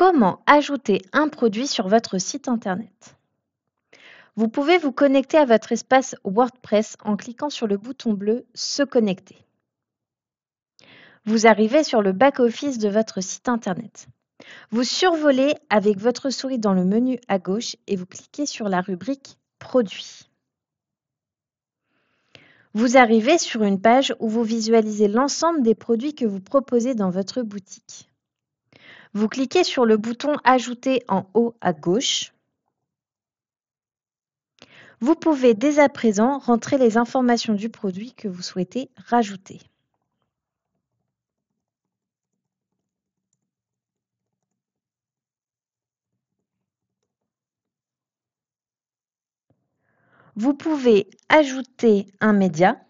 Comment ajouter un produit sur votre site Internet Vous pouvez vous connecter à votre espace WordPress en cliquant sur le bouton bleu Se connecter. Vous arrivez sur le back-office de votre site Internet. Vous survolez avec votre souris dans le menu à gauche et vous cliquez sur la rubrique Produits. Vous arrivez sur une page où vous visualisez l'ensemble des produits que vous proposez dans votre boutique. Vous cliquez sur le bouton Ajouter en haut à gauche. Vous pouvez dès à présent rentrer les informations du produit que vous souhaitez rajouter. Vous pouvez ajouter un média.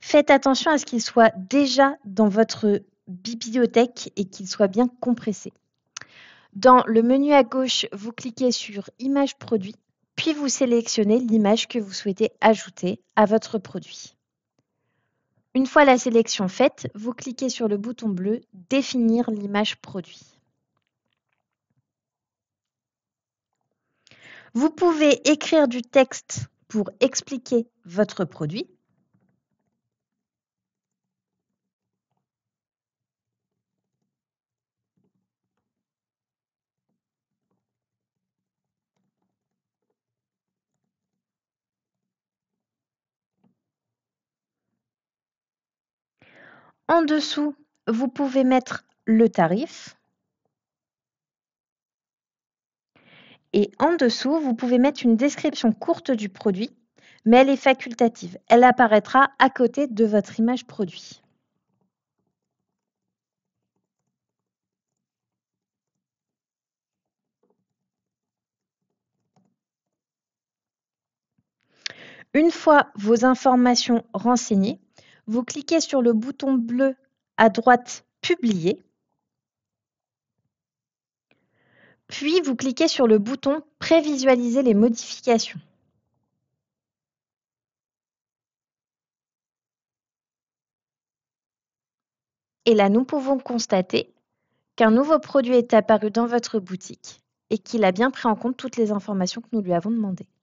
Faites attention à ce qu'il soit déjà dans votre bibliothèque et qu'il soit bien compressé. Dans le menu à gauche, vous cliquez sur Image produit, puis vous sélectionnez l'image que vous souhaitez ajouter à votre produit. Une fois la sélection faite, vous cliquez sur le bouton bleu Définir l'image produit. Vous pouvez écrire du texte pour expliquer votre produit En dessous, vous pouvez mettre le tarif. Et en dessous, vous pouvez mettre une description courte du produit, mais elle est facultative. Elle apparaîtra à côté de votre image produit. Une fois vos informations renseignées, vous cliquez sur le bouton bleu à droite Publier, puis vous cliquez sur le bouton Prévisualiser les modifications. Et là, nous pouvons constater qu'un nouveau produit est apparu dans votre boutique et qu'il a bien pris en compte toutes les informations que nous lui avons demandées.